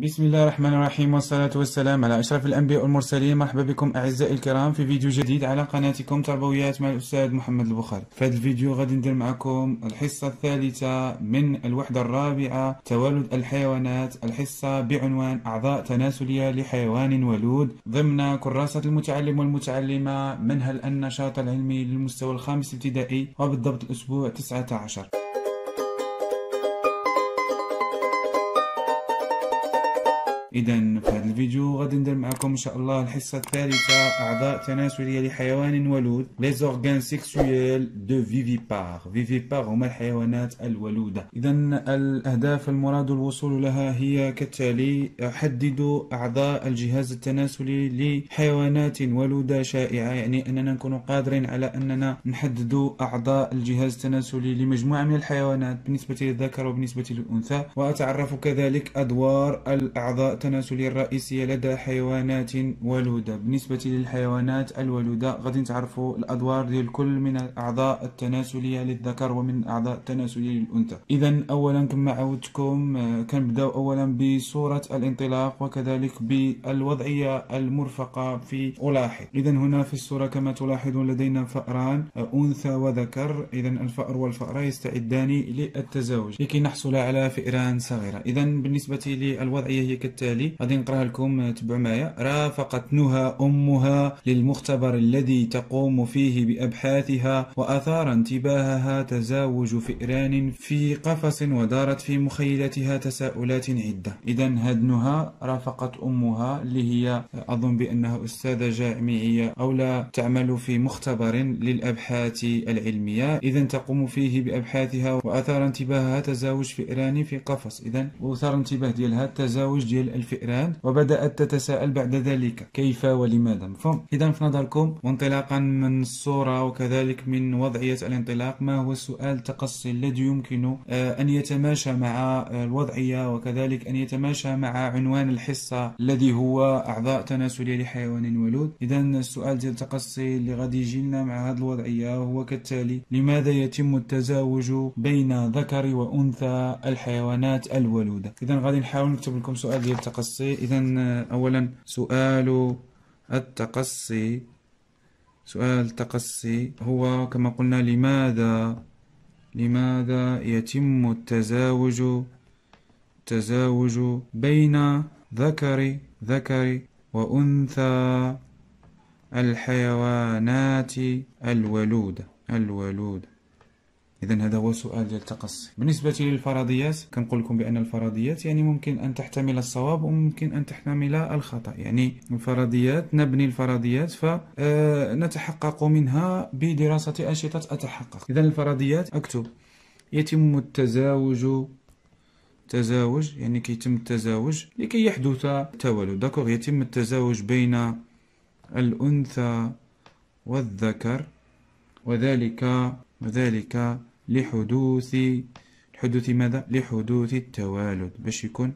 بسم الله الرحمن الرحيم والصلاة والسلام على أشرف الأنبياء والمرسلين مرحبا بكم أعزائي الكرام في فيديو جديد على قناتكم تربويات مع الأستاذ محمد البخاري في هذا الفيديو غادي ندير معكم الحصة الثالثة من الوحدة الرابعة توالد الحيوانات الحصة بعنوان أعضاء تناسلية لحيوان ولود ضمن كراسة المتعلم والمتعلمة منهل النشاط العلمي للمستوى الخامس ابتدائي وبالضبط الأسبوع 19 اذا في هذا الفيديو غادي ندير معكم ان شاء الله الحصه الثالثه اعضاء تناسليه لحيوان ولود لي زورغان سيكسويل دو فيفيبار فيفيبار هما الحيوانات الولوده اذا الاهداف المراد الوصول لها هي كالتالي حددوا اعضاء الجهاز التناسلي لحيوانات ولوده شائعه يعني اننا نكون قادرين على اننا نحدد اعضاء الجهاز التناسلي لمجموعه من الحيوانات بالنسبه للذكر وبالنسبه للانثى واتعرف كذلك ادوار الاعضاء التناسلية الرئيسية لدى حيوانات ولودة بالنسبة للحيوانات الولودة غادي نتعرفوا الأدوار ديال كل من الأعضاء التناسلية للذكر ومن الأعضاء التناسلية للأنثى إذا أولا كما عودتكم آه، كنبداو أولا بصورة الانطلاق وكذلك بالوضعية المرفقة في ألاحظ إذا هنا في الصورة كما تلاحظون لدينا فأران آه، أنثى وذكر إذا الفأر والفأرة يستعدان للتزاوج لكي نحصل على فئران صغيرة إذا بالنسبة للوضعية هي كالتالي التالي غادي نقراها لكم آه، تبعوا معايا رافقت نهى أمها للمختبر الذي تقوم فيه بأبحاثها وأثار انتباهها تزاوج فئران في قفص ودارت في مخيلتها تساؤلات عدة إذا هاد نهى رافقت أمها اللي هي آه، أظن بأنها أستاذة جامعية أو لا تعمل في مختبر للأبحاث العلمية إذا تقوم فيه بأبحاثها وأثار انتباهها تزاوج فئران في قفص إذا وأثار انتباه ديالها التزاوج ديال الفئران وبدأت تتساءل بعد ذلك كيف ولماذا مفهوم إذا في نظركم وانطلاقا من الصورة وكذلك من وضعية الانطلاق ما هو السؤال التقصي الذي يمكن آه، أن يتماشى مع الوضعية وكذلك أن يتماشى مع عنوان الحصة الذي هو أعضاء تناسلية لحيوان ولود إذا السؤال ديال التقصي اللي غادي يجي لنا مع هذه الوضعية هو كالتالي لماذا يتم التزاوج بين ذكر وأنثى الحيوانات الولودة إذا غادي نحاول نكتب لكم سؤال ديال التقصي إذا أولا سؤال التقصي سؤال التقصي هو كما قلنا لماذا لماذا يتم التزاوج التزاوج بين ذكر ذكر وأنثى الحيوانات الولودة الولودة اذا هذا هو سؤال ديال التقصي بالنسبه للفرضيات كنقول لكم بان الفرضيات يعني ممكن ان تحتمل الصواب وممكن ان تحتمل الخطا يعني الفرضيات نبني الفرضيات فنتحقق آه، منها بدراسه انشطه اتحقق اذا الفرضيات اكتب يتم التزاوج تزاوج يعني كيتم التزاوج لكي يحدث تولد داكوغ يتم التزاوج بين الانثى والذكر وذلك وذلك لحدوث حدوث ماذا؟ لحدوث التوالد باش يكون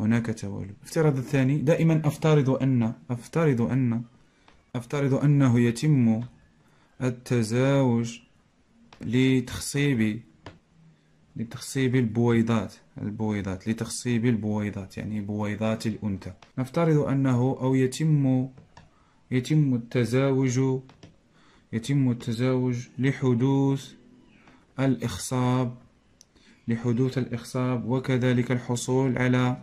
هناك توالد افترض الثاني دائما أفترض أن أفترض أن أفترض أنه يتم التزاوج لتخصيب لتخصيب البويضات البويضات لتخصيب البويضات يعني بويضات الأنثى نفترض أنه أو يتم يتم التزاوج يتم التزاوج لحدوث الإخصاب لحدوث الإخصاب وكذلك الحصول على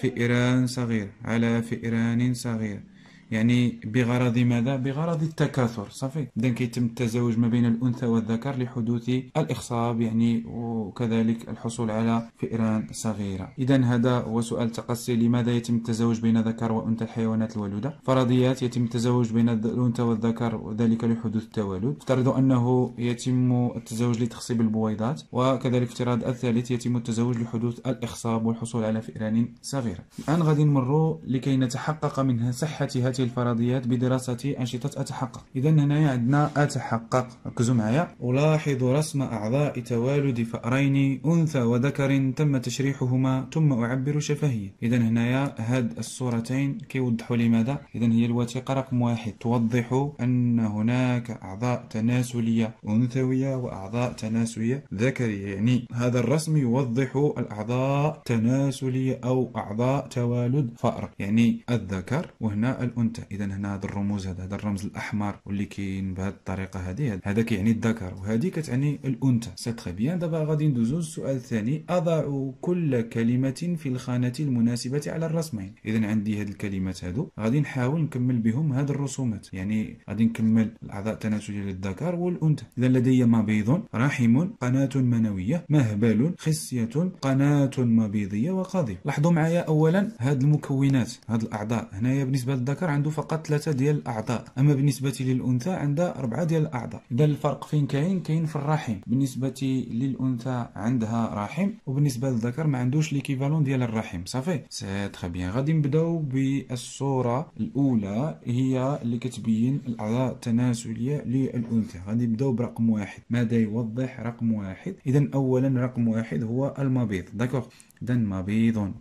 فئران صغير على فئران صغير يعني بغرض ماذا؟ بغرض التكاثر صافي إذا كيتم التزاوج ما بين الأنثى والذكر لحدوث الإخصاب يعني وكذلك الحصول على فئران صغيرة إذا هذا هو سؤال تقصي لماذا يتم التزاوج بين ذكر وأنثى الحيوانات الولودة فرضيات يتم التزاوج بين الأنثى والذكر وذلك لحدوث التوالد افترض أنه يتم التزاوج لتخصيب البويضات وكذلك افتراض الثالث يتم التزاوج لحدوث الإخصاب والحصول على فئران صغيرة الآن غادي نمر لكي نتحقق منها صحة هذه هذه الفرضيات بدراسة أنشطة أتحقق إذا هنا عندنا أتحقق ركزوا معايا ألاحظ رسم أعضاء توالد فأرين أنثى وذكر تم تشريحهما ثم أعبر شفهيا إذا هنايا هاد الصورتين كيوضحوا لماذا إذا هي الوثيقة رقم واحد توضح أن هناك أعضاء تناسلية أنثوية وأعضاء تناسلية ذكرية يعني هذا الرسم يوضح الأعضاء تناسلية أو أعضاء توالد فأر يعني الذكر وهنا الأنثى ممتع اذا هنا هذا الرموز هذا هذا الرمز الاحمر واللي كاين بهذه الطريقه هذه هذا كيعني الذكر وهذه كتعني الانثى سي تري بيان دابا غادي ندوزو السؤال الثاني اضع كل كلمه في الخانه المناسبه على الرسمين اذا عندي هذه الكلمات هادو غادي نحاول نكمل بهم هذه الرسومات يعني غادي نكمل الاعضاء التناسليه للذكر والانثى اذا لدي مبيض رحم قناه منويه مهبل خصيه قناه مبيضيه وقاضي لاحظوا معايا اولا هذه المكونات هذه الاعضاء هنايا بالنسبه للذكر عنده فقط ثلاثه ديال الاعضاء اما بالنسبه للانثى عندها اربعه ديال الاعضاء اذا الفرق فين كاين كاين في الرحم بالنسبه للانثى عندها رحم وبالنسبه للذكر ما عندوش ليكيفالون ديال الرحم صافي سي تري بيان غادي نبداو بالصوره الاولى هي اللي كتبين الاعضاء التناسليه للانثى غادي نبداو برقم واحد ماذا يوضح رقم واحد اذا اولا رقم واحد هو المبيض داكوغ اذا مبيض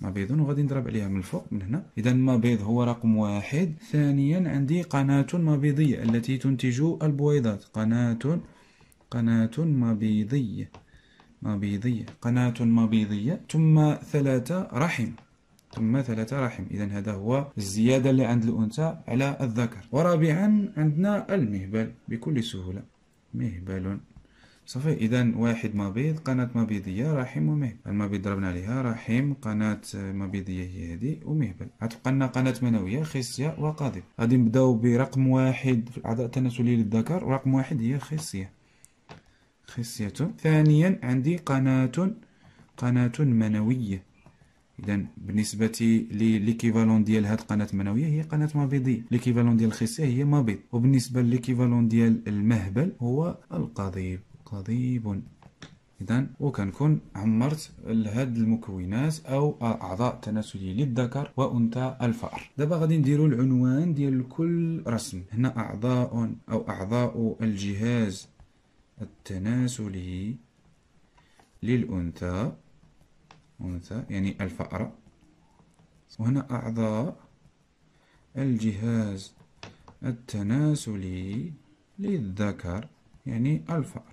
ما بيض وغادي نضرب عليها من الفوق من هنا اذا ما بيض هو رقم واحد ثانيا عندي قناة مبيضية التي تنتج البويضات قناة قناة مبيضية مبيضية قناة مبيضية ثم ثلاثة رحم ثم ثلاثة رحم إذا هذا هو الزيادة اللي عند الأنثى على الذكر ورابعا عندنا المهبل بكل سهولة مهبل صافي اذا واحد مبيض قناة مبيضية رحم ومهبل المبيض ضربنا عليها رحم قناة مبيضية هي هذه ومهبل غتبقى لنا قناة منوية خصية وقاذف غادي نبداو برقم واحد في الأعضاء التناسلية للذكر ورقم واحد هي خصية خصية ثانيا عندي قناة قناة منوية اذا بالنسبه لليكيفالون ديال هاد القناه المنويه هي قناه مبيضيه ليكيفالون ديال الخصيه هي مبيض وبالنسبه لليكيفالون ديال المهبل هو القضيب قضيب إذا وكنكون عمرت هاد المكونات أو أعضاء تناسلي للذكر وأنثى الفأر دابا غادي نديرو العنوان ديال كل رسم هنا أعضاء أو أعضاء الجهاز التناسلي للأنثى أنثى يعني الفأرة وهنا أعضاء الجهاز التناسلي للذكر يعني الفأر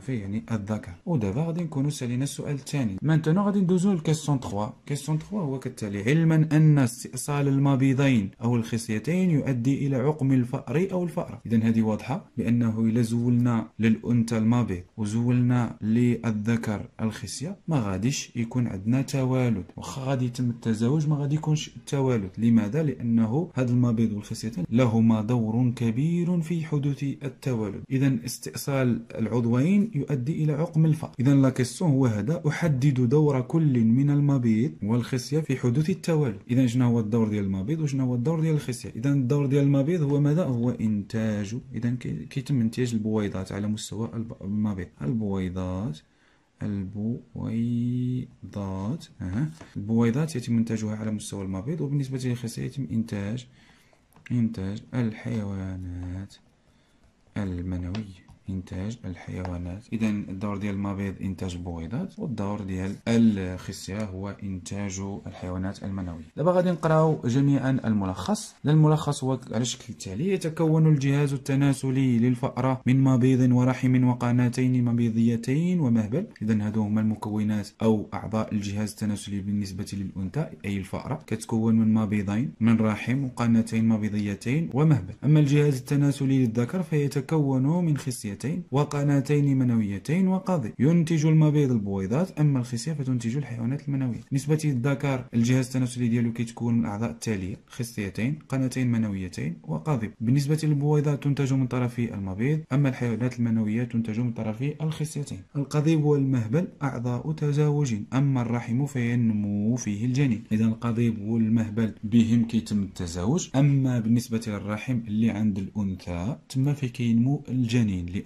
في يعني الذكر ودابا غادي نكونوا سالينا السؤال الثاني مانتونو غادي ندوزو لكيستيون 3 كيستيون 3 هو كالتالي علما ان استئصال المبيضين او الخصيتين يؤدي الى عقم الفأر او الفأرة اذا هذه واضحه بانه الا زولنا للانثى المبيض وزولنا للذكر الخصيه ما غاديش يكون عندنا توالد واخا غادي يتم التزاوج ما غادي يكونش التوالد لماذا لانه هذا المبيض والخصيتين لهما دور كبير في حدوث التوالد اذا استئصال العضوين يؤدي إلى عقم الفأر إذا لا كيسيون هو هذا أحدد دور كل من المبيض والخصية في حدوث التوالد إذا شنو هو الدور ديال المبيض وشنو هو الدور ديال الخصية إذا الدور ديال المبيض هو ماذا هو إنتاج إذا كيتم إنتاج البويضات على مستوى المبيض البويضات البويضات أه. البويضات يتم إنتاجها على مستوى المبيض وبالنسبة للخصية يتم إنتاج إنتاج الحيوانات المنوية إنتاج الحيوانات إذا الدور ديال المبيض إنتاج البويضات والدور ديال الخصية هو إنتاج الحيوانات المنوية دابا غادي نقراو جميعا الملخص الملخص هو على شكل التالي يتكون الجهاز التناسلي للفأرة من مبيض ورحم وقناتين مبيضيتين ومهبل إذا هادو هما المكونات أو أعضاء الجهاز التناسلي بالنسبة للأنثى أي الفأرة كتكون من مبيضين من رحم وقناتين مبيضيتين ومهبل أما الجهاز التناسلي للذكر فيتكون من خصية منويتين وقناتين منويتين وقاضي ينتج المبيض البويضات أما الخصية فتنتج الحيوانات المنوية بالنسبة للذكر الجهاز التناسلي ديالو كيتكون من الأعضاء التالية خصيتين قناتين منويتين وقاضب بالنسبة للبويضات تنتج من طرف المبيض أما الحيوانات المنوية تنتج من طرف الخصيتين القضيب والمهبل أعضاء تزاوج أما الرحم فينمو فيه الجنين إذا القضيب والمهبل بهم كيتم التزاوج أما بالنسبة للرحم اللي عند الأنثى تما فيه كينمو الجنين لأن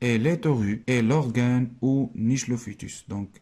et les torus, et l'organe ou niche Donc,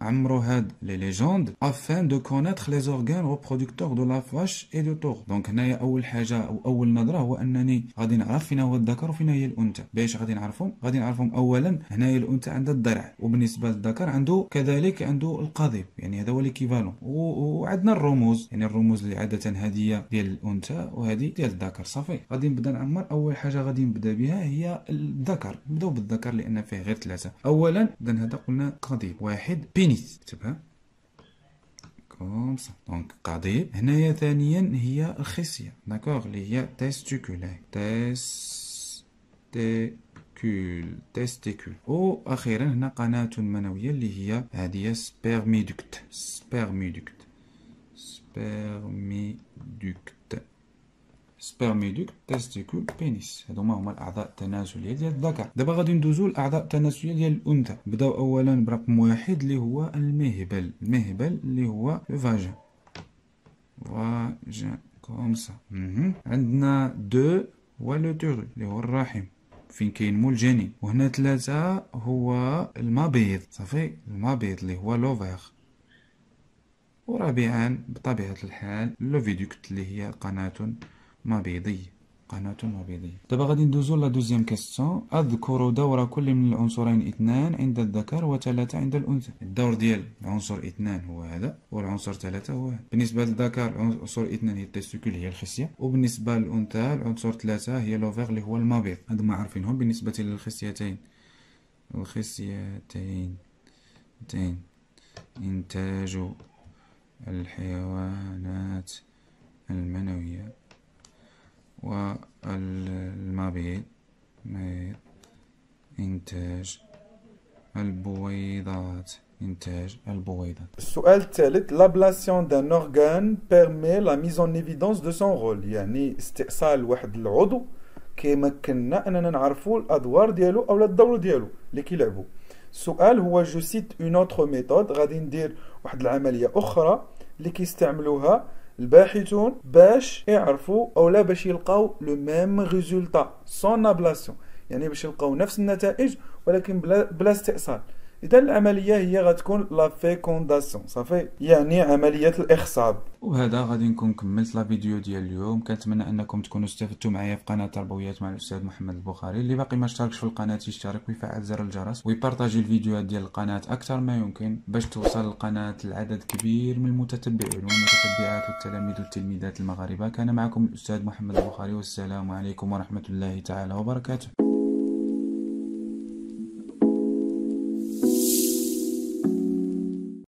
عمرو لي ليجوند افان دو connaître لي زورغان ريبرودكتور دو لا فاش اي دو تور دونك هنايا اول حاجه او اول نظره هو انني غادي نعرف فين هو الذكر وفين هي الانثى باش غادي نعرفهم غادي نعرفهم اولا هنايا الانثى عندها الضرع وبالنسبه للذكر عنده كذلك عنده القضيب يعني هذا هو ليكيفالون وعندنا الرموز يعني الرموز اللي عاده هذه ديال الانثى وهذه ديال الذكر صافي غادي نبدا نعمر اول حاجه غادي نبدا بها هي الذكر نبداو بالذكر لان فيه غير ثلاثه اولا اذا هذا قلنا قضيب واحد بينيس تبها كومسا دونك قضيب هنايا ثانيا هي الخصيه داكوغ اللي هي تيستيكولار تيستيكولار تيستيكول و اخيرا هنا قناه منويه اللي هي هادي هي سبيرميدكت سبيرميدكت سبيرميدكت سبيرميدوك تيستيكول بينيس هادو هما الاعضاء التناسليه ديال الذكر دابا غادي ندوزو الاعضاء التناسليه ديال الانثى نبداو اولا برقم واحد اللي هو المهبل المهبل اللي هو فاجا فاجا كومسا عندنا دو هو لو اللي هو الرحم فين كينمو الجنين وهنا ثلاثة هو المبيض صافي المبيض اللي هو لوفيغ ورابعا بطبيعة الحال لوفيدوكت اللي هي قناة مبيضي قناة مبيضية دابا طيب غادي ندوزو لا دوزيام كاستيون اذكر دور كل من العنصرين اثنان عند الذكر وثلاثة عند الانثى الدور ديال عنصر اثنان هو هذا والعنصر ثلاثة هو هذا بالنسبة للذكر عنصر اثنان هي التستيكول هي الخصية وبالنسبة للانثى العنصر ثلاثة هي لوفيغ اللي هو المبيض هادو ما عارفينهم بالنسبة للخصيتين الخصيتين تين إنتاج الحيوانات المنوية والمبيض مبيض إنتاج البويضات إنتاج البويضات السؤال الثالث لابلاسيون دان أورغان بيرمي لا ميز اون ايفيدونس دو سون رول يعني استئصال واحد العضو كيمكننا اننا نعرفوا الادوار ديالو او الدور ديالو اللي كيلعبوا السؤال هو جو سيت اون اوتر ميثود غادي ندير واحد العمليه اخرى اللي كيستعملوها الباحثون باش يعرفوا او لا باش يلقاو لو ميم ريزولتا سون ابلاسيون يعني باش يلقاو نفس النتائج ولكن بلا, بلا استئصال اذا العمليه هي غتكون لا فيكونداسيون صافي يعني عمليه الاخصاب وهذا غادي نكون كملت لا فيديو ديال اليوم كنتمنى انكم تكونوا استفدتوا معايا في قناه تربويات مع الاستاذ محمد البخاري اللي باقي ما اشتركش في القناه يشترك ويفعل زر الجرس ويبارطاجي الفيديوهات ديال القناه اكثر ما يمكن باش توصل القناه لعدد كبير من المتتبعين والمتتبعات والتلاميذ والتلميذات المغاربه كان معكم الاستاذ محمد البخاري والسلام عليكم ورحمه الله تعالى وبركاته